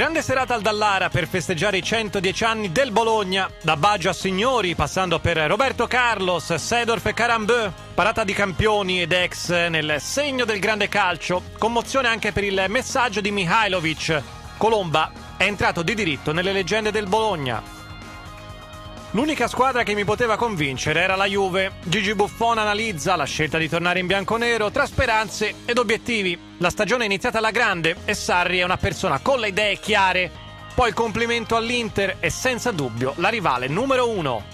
Grande serata al Dallara per festeggiare i 110 anni del Bologna, da Baggio a Signori, passando per Roberto Carlos, Sedorf e Carambeu, parata di campioni ed ex nel segno del grande calcio, commozione anche per il messaggio di Mihailovic. Colomba è entrato di diritto nelle leggende del Bologna. L'unica squadra che mi poteva convincere era la Juve. Gigi Buffon analizza la scelta di tornare in bianconero tra speranze ed obiettivi. La stagione è iniziata alla grande e Sarri è una persona con le idee chiare. Poi complimento all'Inter e senza dubbio la rivale numero uno.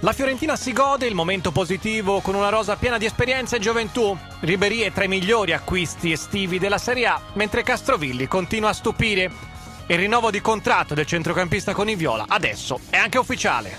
La Fiorentina si gode il momento positivo con una rosa piena di esperienza e gioventù. Ribery è tra i migliori acquisti estivi della Serie A, mentre Castrovilli continua a stupire. Il rinnovo di contratto del centrocampista con i Viola adesso è anche ufficiale.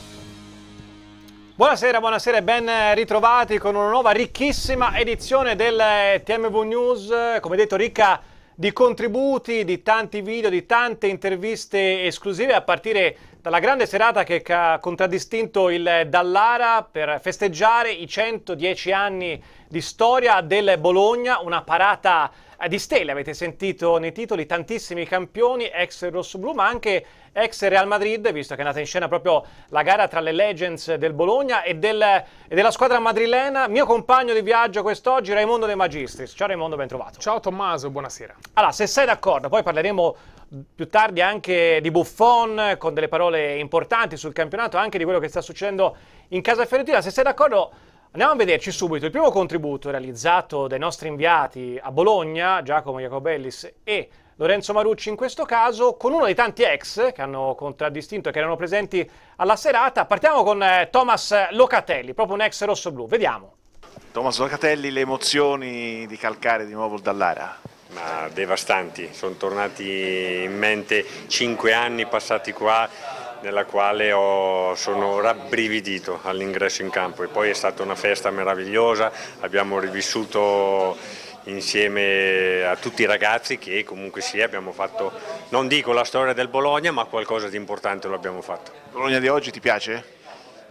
Buonasera, buonasera e ben eh, ritrovati con una nuova ricchissima edizione del eh, TMV News, come detto ricca di contributi, di tanti video, di tante interviste esclusive a partire dalla grande serata che ha contraddistinto il eh, Dallara per festeggiare i 110 anni di storia del Bologna, una parata di stelle, avete sentito nei titoli tantissimi campioni, ex rossoblu ma anche ex Real Madrid, visto che è nata in scena proprio la gara tra le Legends del Bologna e, del, e della squadra madrilena, mio compagno di viaggio quest'oggi Raimondo De Magistris. Ciao Raimondo, ben trovato. Ciao Tommaso, buonasera. Allora, se sei d'accordo, poi parleremo più tardi anche di Buffon con delle parole importanti sul campionato, anche di quello che sta succedendo in casa Fiorentina. Se sei d'accordo Andiamo a vederci subito il primo contributo realizzato dai nostri inviati a Bologna, Giacomo Jacobellis e Lorenzo Marucci in questo caso, con uno dei tanti ex che hanno contraddistinto e che erano presenti alla serata. Partiamo con eh, Thomas Locatelli, proprio un ex rosso-blu. Vediamo. Thomas Locatelli, le emozioni di calcare di nuovo il Dallara? Ma devastanti, sono tornati in mente cinque anni passati qua nella quale ho, sono rabbrividito all'ingresso in campo e poi è stata una festa meravigliosa, abbiamo rivissuto insieme a tutti i ragazzi che comunque sì abbiamo fatto, non dico la storia del Bologna ma qualcosa di importante lo abbiamo fatto. Bologna di oggi ti piace?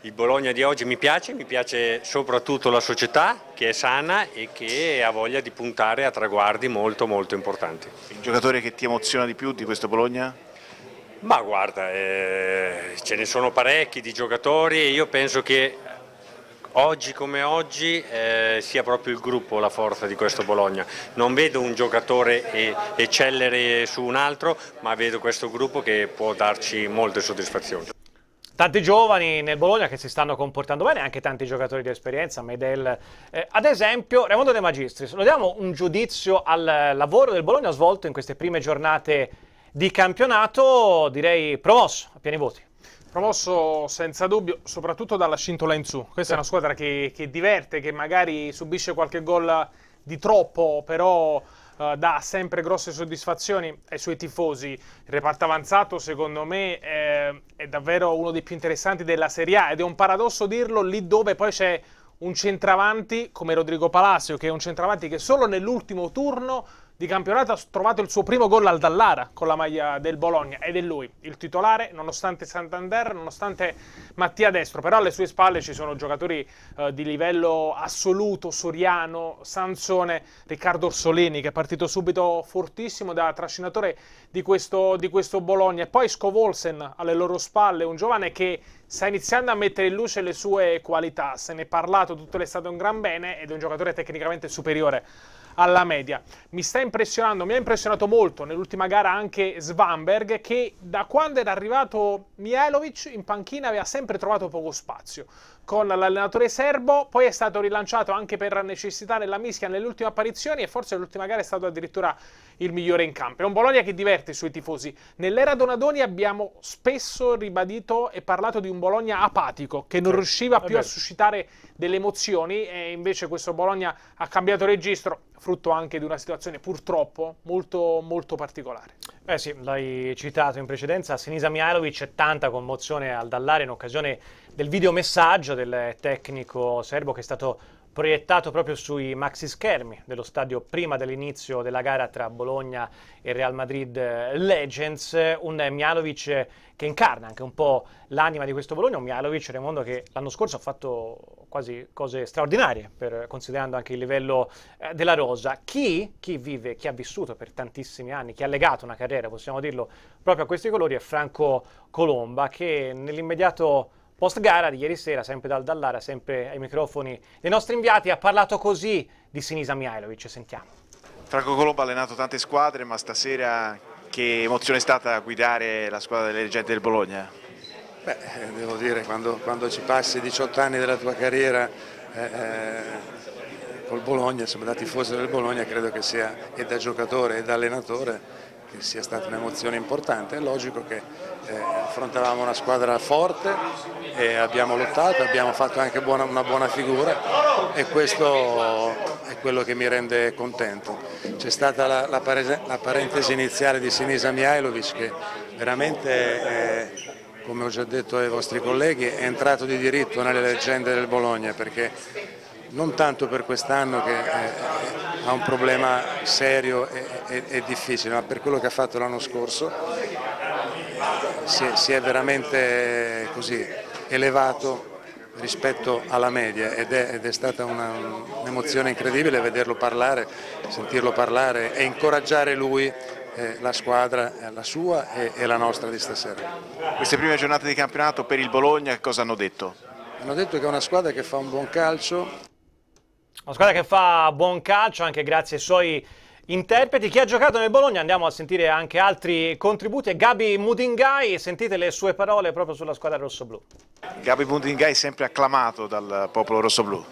Il Bologna di oggi mi piace, mi piace soprattutto la società che è sana e che ha voglia di puntare a traguardi molto molto importanti. Il giocatore che ti emoziona di più di questo Bologna? Ma guarda, eh, ce ne sono parecchi di giocatori e io penso che oggi come oggi eh, sia proprio il gruppo la forza di questo Bologna. Non vedo un giocatore eccellere su un altro, ma vedo questo gruppo che può darci molte soddisfazioni. Tanti giovani nel Bologna che si stanno comportando bene, anche tanti giocatori di esperienza, Medel. Eh, ad esempio, Raimondo De Magistris, lo diamo un giudizio al lavoro del Bologna svolto in queste prime giornate di campionato, direi promosso a pieni voti. Promosso senza dubbio, soprattutto dalla scintola in su. Questa sì. è una squadra che, che, diverte, che magari subisce qualche gol di troppo, però eh, dà sempre grosse soddisfazioni ai suoi tifosi. Il reparto avanzato, secondo me, eh, è davvero uno dei più interessanti della Serie A ed è un paradosso dirlo lì dove poi c'è un centravanti come Rodrigo Palacio, che è un centravanti che solo nell'ultimo turno di campionato ha trovato il suo primo gol al Dallara con la maglia del Bologna ed è lui il titolare nonostante Santander, nonostante Mattia Destro, però alle sue spalle ci sono giocatori eh, di livello assoluto, Soriano, Sansone, Riccardo Orsolini che è partito subito fortissimo da trascinatore di questo, di questo Bologna e poi Scovolsen alle loro spalle, un giovane che sta iniziando a mettere in luce le sue qualità, se ne è parlato tutto l'estate un gran bene ed è un giocatore tecnicamente superiore alla media. Mi sta impressionando, mi ha impressionato molto nell'ultima gara anche Svanberg che da quando era arrivato Mihailovic in panchina aveva sempre trovato poco spazio con l'allenatore serbo, poi è stato rilanciato anche per necessità nella mischia nelle ultime apparizioni e forse l'ultima gara è stato addirittura il migliore in campo. È un Bologna che diverte i suoi tifosi. Nell'era Donadoni abbiamo spesso ribadito e parlato di un Bologna apatico che non riusciva più a suscitare delle emozioni e invece questo Bologna ha cambiato registro, frutto anche di una situazione purtroppo molto molto particolare. Eh sì, l'hai citato in precedenza, Sinisa Mialovic Mihailovic, tanta commozione al Dallare in occasione del videomessaggio del tecnico serbo che è stato proiettato proprio sui maxi schermi dello stadio prima dell'inizio della gara tra Bologna e Real Madrid eh, Legends, un Mialovic che incarna anche un po' l'anima di questo Bologna, un Mialovic Raimondo che l'anno scorso ha fatto quasi cose straordinarie per, considerando anche il livello eh, della rosa. Chi, chi vive, chi ha vissuto per tantissimi anni, chi ha legato una carriera, possiamo dirlo, proprio a questi colori è Franco Colomba che nell'immediato post gara di ieri sera, sempre dal Dallara, sempre ai microfoni dei nostri inviati, ha parlato così di Sinisa Mihailovic, sentiamo. Franco Colombo ha allenato tante squadre, ma stasera che emozione è stata guidare la squadra delle leggende del Bologna? Beh, eh, devo dire, quando, quando ci passi 18 anni della tua carriera eh, eh col Bologna, insomma, da tifoso del Bologna credo che sia, e da giocatore e da allenatore, che sia stata un'emozione importante. È logico che eh, affrontavamo una squadra forte e abbiamo lottato, abbiamo fatto anche buona, una buona figura e questo è quello che mi rende contento. C'è stata la, la, pare, la, parentesi iniziale di Sinisa Mihailovic che veramente, eh, come ho già detto ai vostri colleghi, è entrato di diritto nelle leggende del Bologna perché non tanto per quest'anno che eh, ha un problema serio e, e, e, difficile, ma per quello che ha fatto l'anno scorso si è, si è veramente eh, così elevato rispetto alla media ed è, ed è stata un'emozione un incredibile vederlo parlare, sentirlo parlare e incoraggiare lui eh, la squadra, eh, la sua e, e, la nostra di stasera. Queste prime giornate di campionato per il Bologna che cosa hanno detto? Hanno detto che è una squadra che fa un buon calcio, una squadra che fa buon calcio anche grazie ai suoi interpreti. Chi ha giocato nel Bologna, andiamo a sentire anche altri contributi. Gabi Mudingai, sentite le sue parole proprio sulla squadra rossoblù. Gabi Mudingai sempre acclamato dal popolo rossoblù.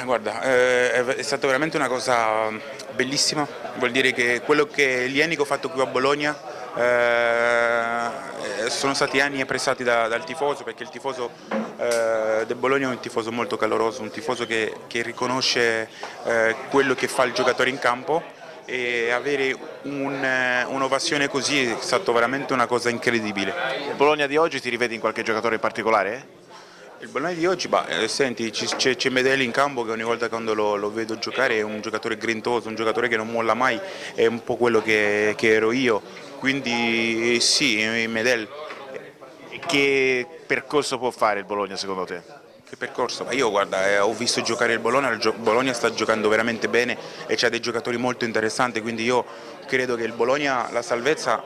Eh, guarda, eh, è stata veramente una cosa mm, bellissima, vuol dire che quello che Lienico ha fatto qui a Bologna eh, sono stati anni apprezzati da, dal tifoso perché il tifoso eh, del Bologna è un tifoso molto caloroso, un tifoso che, che riconosce eh, quello che fa il giocatore in campo e avere eh, un'ovazione un così è stato veramente una cosa incredibile. Il Bologna di oggi ti rivede in qualche giocatore in particolare? Il Bologna di oggi, bah, eh, senti, c'è Medelli in campo che ogni volta quando lo, lo, vedo giocare è un giocatore grintoso, un giocatore che non molla mai, è un po' quello che, che ero io quindi sì, Medel. Che percorso può fare il Bologna secondo te? Che percorso? Ma io guarda, eh, ho visto giocare il Bologna, il Bologna sta giocando veramente bene e c'ha dei giocatori molto interessanti, quindi io credo che il Bologna, la salvezza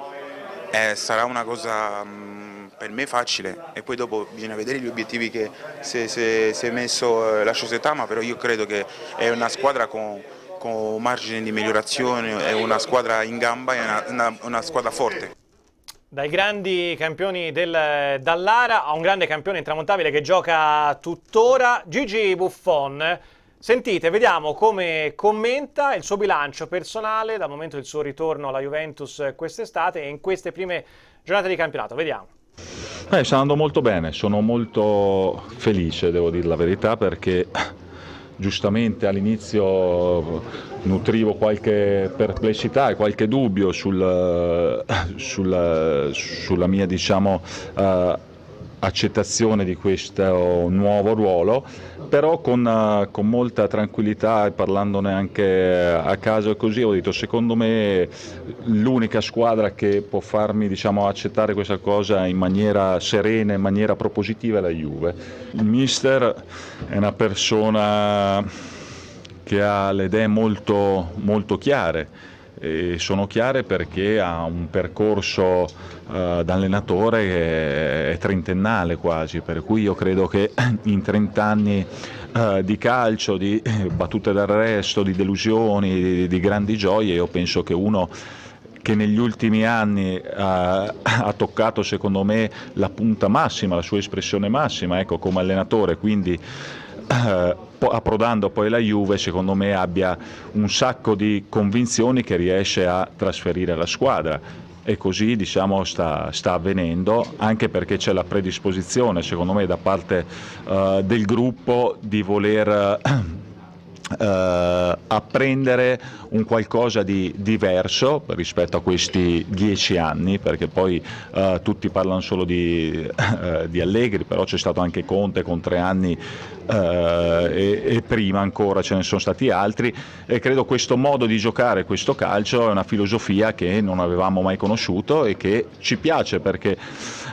eh, sarà una cosa mh, mm, per me facile e poi dopo bisogna vedere gli obiettivi che si è messo eh, la società, ma però io credo che è una squadra con con margine di migliorazione, è una squadra in gamba, è una, una, una squadra forte. Dai grandi campioni del Dallara a un grande campione intramontabile che gioca tuttora, Gigi Buffon. Sentite, vediamo come commenta il suo bilancio personale dal momento del suo ritorno alla Juventus quest'estate e in queste prime giornate di campionato. Vediamo. Eh, sta andando molto bene, sono molto felice, devo dire la verità, perché giustamente all'inizio eh, nutrivo qualche perplessità e qualche dubbio sul, eh, sulla, eh, sulla, mia diciamo, uh, accettazione di questo nuovo ruolo, però con, eh, con, molta tranquillità e parlandone anche eh, a caso così ho detto secondo me l'unica squadra che può farmi diciamo, accettare questa cosa in maniera serena, in maniera propositiva è la Juve. Il mister è una persona che ha le idee molto, molto chiare sono chiare perché ha un percorso eh, da allenatore che è trentennale quasi, per cui io credo che in 30 anni eh, di calcio, di eh, battute d'arresto, di delusioni, di, di grandi gioie, io penso che uno che negli ultimi anni eh, ha toccato secondo me la punta massima, la sua espressione massima ecco, come allenatore, quindi eh, approdando poi la Juve, secondo me abbia un sacco di convinzioni che riesce a trasferire alla squadra. E così diciamo, sta, sta, avvenendo, anche perché c'è la predisposizione, secondo me, da parte uh, del gruppo di voler Uh, apprendere un qualcosa di diverso rispetto a questi dieci anni, perché poi uh, tutti parlano solo di, uh, di, Allegri, però c'è stato anche Conte con tre anni eh, e, e, prima ancora ce ne sono stati altri e credo questo modo di giocare questo calcio è una filosofia che non avevamo mai conosciuto e che ci piace perché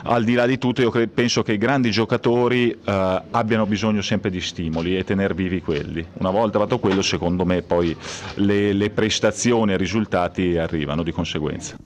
al di là di tutto io cre- penso che i grandi giocatori eh, abbiano bisogno sempre di stimoli e tener vivi quelli. Una volta fatto quello secondo me poi le, le prestazioni e i risultati arrivano di conseguenza.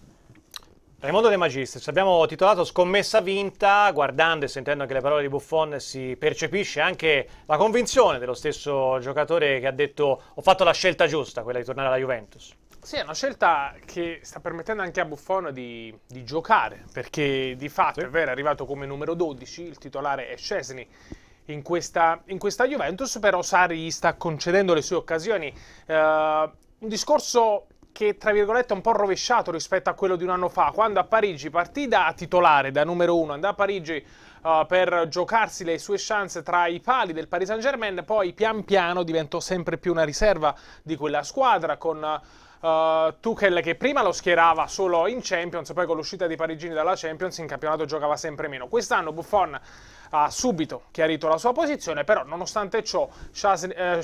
Raimondo De Magistris, abbiamo titolato Scommessa vinta, guardando e sentendo anche le parole di Buffon si percepisce anche la convinzione dello stesso giocatore che ha detto ho fatto la scelta giusta, quella di tornare alla Juventus. Sì, è una scelta che sta permettendo anche a Buffon di, di giocare, perché di fatto sì. è vero, è arrivato come numero 12, il titolare è Scesni, in questa, in questa, Juventus, però Sari gli sta concedendo le sue occasioni. Uh, un discorso che tra virgolette è un po' rovesciato rispetto a quello di un anno fa, quando a Parigi partì da titolare, da numero uno, andò a Parigi uh, per giocarsi le sue chance tra i pali del Paris Saint Germain, poi pian piano diventò sempre più una riserva di quella squadra con... Uh, uh, Tuchel che prima lo schierava solo in Champions, poi con l'uscita di Parigini dalla Champions in campionato giocava sempre meno. Quest'anno Buffon ha subito chiarito la sua posizione, però nonostante ciò Shas eh,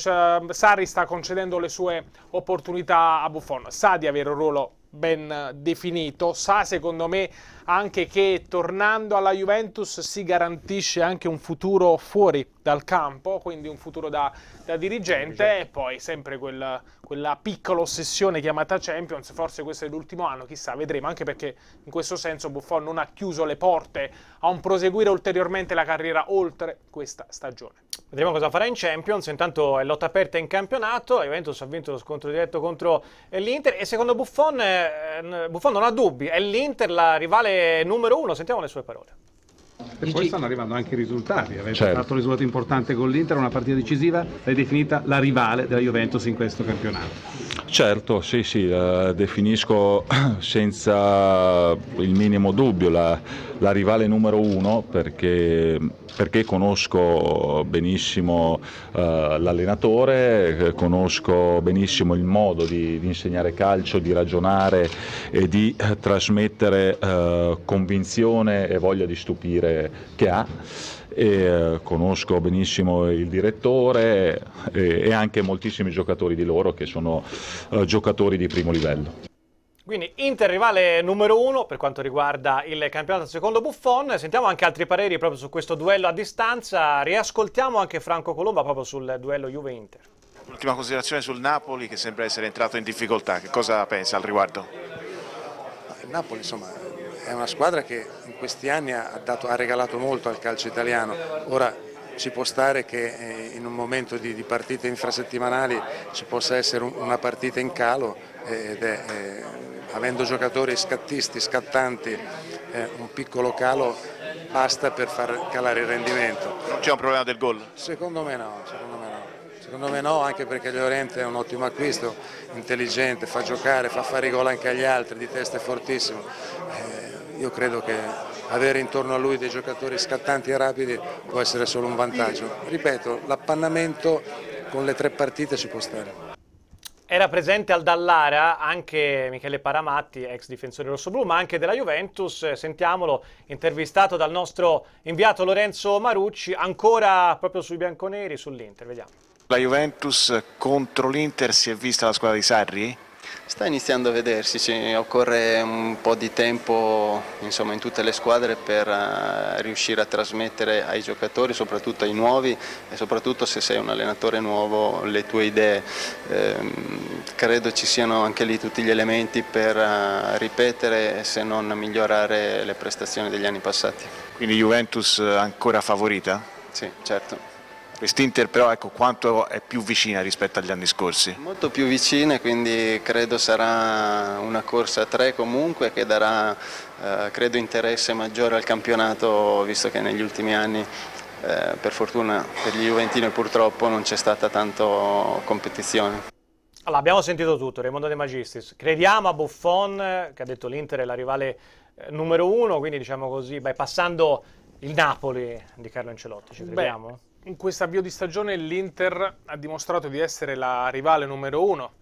Sarri sta concedendo le sue opportunità a Buffon, sa di avere un ruolo ben definito. Sa, secondo me, anche che tornando alla Juventus si garantisce anche un futuro fuori dal campo, quindi un futuro da, da dirigente, e poi sempre quel, quella piccola ossessione chiamata Champions, forse questo è l'ultimo anno, chissà, vedremo, anche perché in questo senso Buffon non ha chiuso le porte a un proseguire ulteriormente la carriera oltre questa stagione. Vedremo cosa farà in Champions, intanto è lotta aperta in campionato, la Juventus ha vinto lo scontro diretto contro eh, l'Inter e secondo Buffon, eh, Buffon non ha dubbi, è l'Inter la rivale numero uno, sentiamo le sue parole. E poi stanno arrivando anche i risultati. Avete certo. fatto un risultato importante con l'Inter, una partita decisiva, l'hai definita la rivale della Juventus in questo campionato. Certo, sì, sì, eh, definisco senza il minimo dubbio la, la rivale numero uno perché, perché conosco benissimo eh, l'allenatore, eh, conosco benissimo il modo di, di, insegnare calcio, di ragionare e di eh, trasmettere eh, convinzione e voglia di stupire che ha e eh, conosco benissimo il direttore e, anche moltissimi giocatori di loro che sono eh, giocatori di primo livello. Quindi Inter rivale numero uno per quanto riguarda il campionato secondo Buffon. Sentiamo anche altri pareri proprio su questo duello a distanza. Riascoltiamo anche Franco Colomba proprio sul duello Juve-Inter. Ultima considerazione sul Napoli che sembra essere entrato in difficoltà. Che cosa pensa al riguardo? Il Napoli insomma è una squadra che in questi anni ha, dato, ha regalato molto al calcio italiano, ora ci può stare che eh, in un momento di, di partite infrasettimanali ci possa essere una partita in calo eh, ed è, eh, avendo giocatori scattisti, scattanti, eh, un piccolo calo basta per far calare il rendimento. Non c'è un problema del gol? Secondo me no, secondo me no. Secondo me no, anche perché Llorente è un ottimo acquisto, intelligente, fa giocare, fa fare gol anche agli altri, di testa è fortissimo. Eh, io credo che avere intorno a lui dei giocatori scattanti e rapidi può essere solo un vantaggio. Ripeto, l'appannamento con le tre partite ci può stare. Era presente al Dallara anche Michele Paramatti, ex difensore rossoblu, ma anche della Juventus. Sentiamolo, intervistato dal nostro inviato Lorenzo Marucci, ancora proprio sui bianconeri, sull'Inter. Vediamo. La Juventus contro l'Inter si è vista la squadra di Sarri? Sta iniziando a vedersi, sì. occorre un po' di tempo insomma, in tutte le squadre per eh, riuscire a trasmettere ai giocatori, soprattutto ai nuovi e soprattutto se sei un allenatore nuovo le tue idee. Ehm, credo ci siano anche lì tutti gli elementi per eh, ripetere se non migliorare le prestazioni degli anni passati. Quindi Juventus eh, ancora favorita? Sì, certo. Quest'Inter però ecco, quanto è più vicina rispetto agli anni scorsi? Molto più vicina, quindi credo sarà una corsa a tre comunque che darà eh, credo interesse maggiore al campionato visto che negli ultimi anni eh, per fortuna per gli Juventini purtroppo non c'è stata tanto competizione. Allora, abbiamo sentito tutto, Raimondo De Magistris. Crediamo a Buffon, che ha detto l'Inter è la rivale eh, numero uno, quindi diciamo così, bypassando il Napoli di Carlo Ancelotti, ci crediamo? Beh. In questo avvio di stagione l'Inter ha dimostrato di essere la rivale numero uno,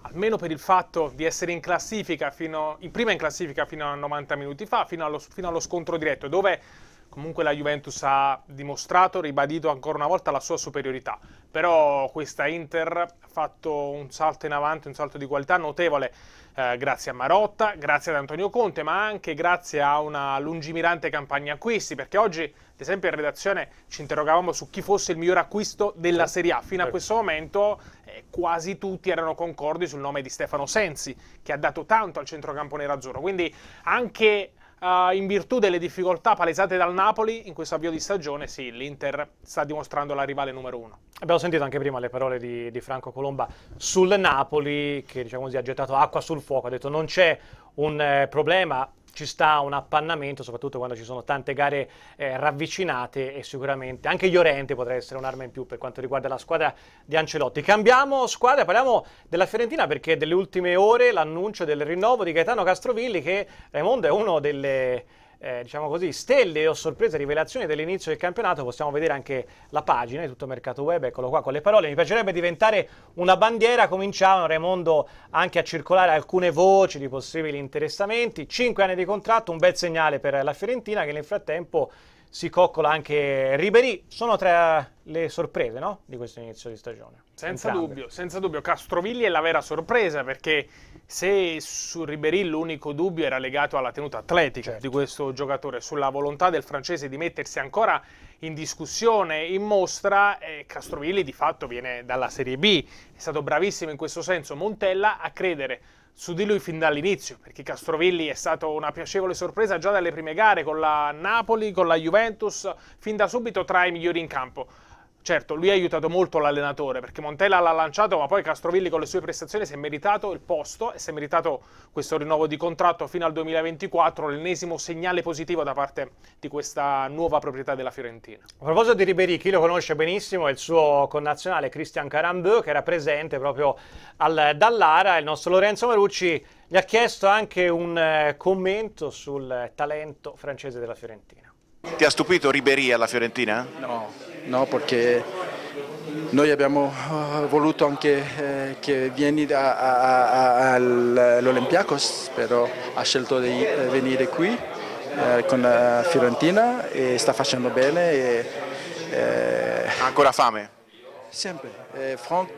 almeno per il fatto di essere in classifica, fino, in prima in classifica fino a 90 minuti fa, fino allo, fino allo scontro diretto, dove comunque la Juventus ha dimostrato, ribadito ancora una volta la sua superiorità, però questa Inter ha fatto un salto in avanti, un salto di qualità notevole eh, grazie a Marotta, grazie ad Antonio Conte, ma anche grazie a una lungimirante campagna acquisti, perché oggi ad esempio in redazione ci interrogavamo su chi fosse il miglior acquisto della Serie A, fino a certo. questo momento eh, quasi tutti erano concordi sul nome di Stefano Sensi, che ha dato tanto al centrocampo nerazzurro, quindi anche uh, in virtù delle difficoltà palesate dal Napoli in questo avvio di stagione, sì, l'Inter sta dimostrando la rivale numero uno. Abbiamo sentito anche prima le parole di, di Franco Colomba sul Napoli, che diciamo così, ha gettato acqua sul fuoco, ha detto non c'è un eh, problema ci sta un appannamento, soprattutto quando ci sono tante gare eh, ravvicinate e sicuramente anche Llorente potrà essere un'arma in più per quanto riguarda la squadra di Ancelotti. Cambiamo squadra, parliamo della Fiorentina perché delle ultime ore l'annuncio del rinnovo di Gaetano Castrovilli che Raimondo è uno delle eh, diciamo così, stelle o sorprese, rivelazioni dell'inizio del campionato, possiamo vedere anche la pagina di tutto mercato web, eccolo qua con le parole, mi piacerebbe diventare una bandiera, cominciavano Raimondo anche a circolare alcune voci di possibili interessamenti, 5 anni di contratto, un bel segnale per la Fiorentina che nel frattempo si coccola anche Ribery. Sono tra le sorprese no? di questo inizio di stagione. Senza Entrambe. dubbio, senza dubbio. Castrovilli è la vera sorpresa perché se su Ribery l'unico dubbio era legato alla tenuta atletica certo. di questo giocatore, sulla volontà del francese di mettersi ancora in discussione, in mostra, eh, Castrovilli di fatto viene dalla Serie B. È stato bravissimo in questo senso Montella a credere su di lui fin dall'inizio, perché Castrovilli è stato una piacevole sorpresa già dalle prime gare con la Napoli, con la Juventus, fin da subito tra i migliori in campo. Certo, lui ha aiutato molto l'allenatore perché Montella l'ha lanciato, ma poi Castrovilli con le sue prestazioni si è meritato il posto e si è meritato questo rinnovo di contratto fino al 2024, l'ennesimo segnale positivo da parte di questa nuova proprietà della Fiorentina. A proposito di Ribéry, chi lo conosce benissimo è il suo connazionale Christian Carambeu che era presente proprio al Dallara, il nostro Lorenzo Marucci gli ha chiesto anche un eh, commento sul talento francese della Fiorentina. Ti ha stupito Ribéry alla Fiorentina? No no? perché noi abbiamo eh, voluto anche eh, che vieni all'Olympiacos, però ha scelto di eh, venire qui con la Fiorentina e sta facendo bene. E, ha ancora fame? Sempre. Eh, Frank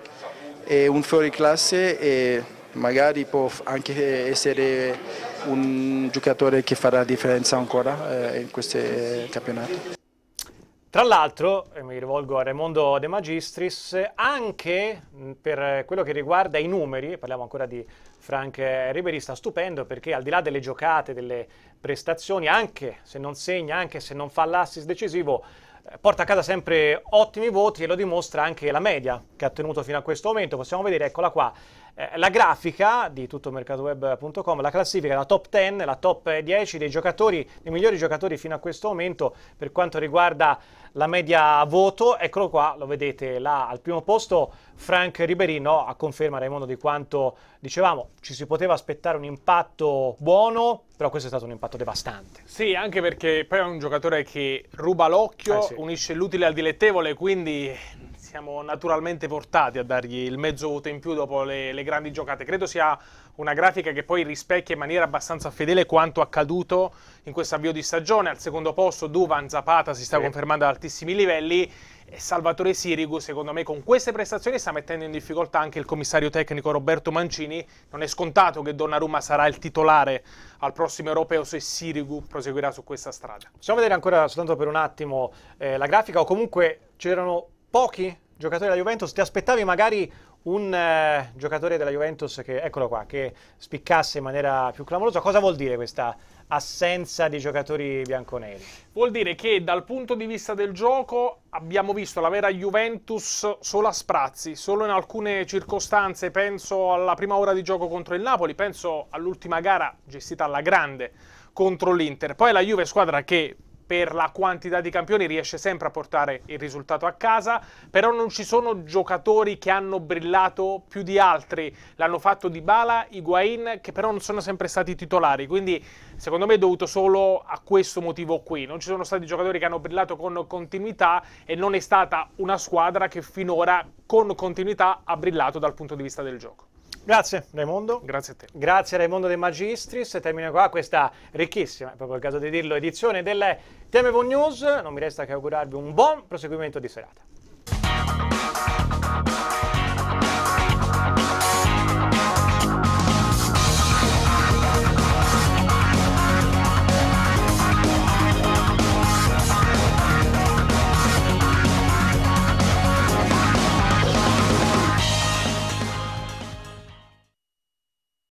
è un fuori classe e magari può anche essere un giocatore che farà differenza ancora in questo campionato. Tra l'altro, e mi rivolgo a Raimondo De Magistris, anche mm, per quello che riguarda i numeri, parliamo ancora di Frank Ribery, sta stupendo perché al di là delle giocate, delle prestazioni, anche se non segna, anche se non fa l'assist decisivo, eh, porta a casa sempre ottimi voti e lo dimostra anche la media che ha tenuto fino a questo momento. Possiamo vedere, eccola qua, eh, la grafica di tuttomercatoweb.com, la classifica, la top 10, la top 10 dei giocatori, dei migliori giocatori fino a questo momento per quanto riguarda la media voto, eccolo qua, lo vedete là al primo posto Frank no, a conferma Raimondo di quanto dicevamo, ci si poteva aspettare un impatto buono, però questo è stato un impatto devastante. Sì, anche perché poi è un giocatore che ruba l'occhio, eh sì. unisce l'utile al dilettevole, quindi siamo naturalmente portati a dargli il mezzo voto in più dopo le, le grandi giocate. Credo sia una grafica che poi rispecchia in maniera abbastanza fedele quanto accaduto in questo avvio di stagione. Al secondo posto Duvan Zapata si sta sì. confermando ad altissimi livelli e Salvatore Sirigu secondo me con queste prestazioni sta mettendo in difficoltà anche il commissario tecnico Roberto Mancini. Non è scontato che Donnarumma sarà il titolare al prossimo europeo se Sirigu proseguirà su questa strada. Possiamo vedere ancora soltanto per un attimo eh, la grafica o comunque c'erano pochi giocatori della Juventus, ti aspettavi magari un eh, giocatore della Juventus che, eccolo qua, che spiccasse in maniera più clamorosa, cosa vuol dire questa assenza di giocatori bianconeri? Vuol dire che dal punto di vista del gioco abbiamo visto la vera Juventus solo a sprazzi, solo in alcune circostanze, penso alla prima ora di gioco contro il Napoli, penso all'ultima gara gestita alla grande contro l'Inter. Poi la Juve squadra che per la quantità di campioni riesce sempre a portare il risultato a casa, però non ci sono giocatori che hanno brillato più di altri, l'hanno fatto Di Bala, Higuain, che però non sono sempre stati titolari, quindi secondo me è dovuto solo a questo motivo qui, non ci sono stati giocatori che hanno brillato con continuità e non è stata una squadra che finora con continuità ha brillato dal punto di vista del gioco. Grazie Raimondo. Grazie a te. Grazie Raimondo De Magistris. Termina qua questa ricchissima, è proprio il caso di dirlo, edizione delle Temevo News. Non mi resta che augurarvi un buon proseguimento di serata.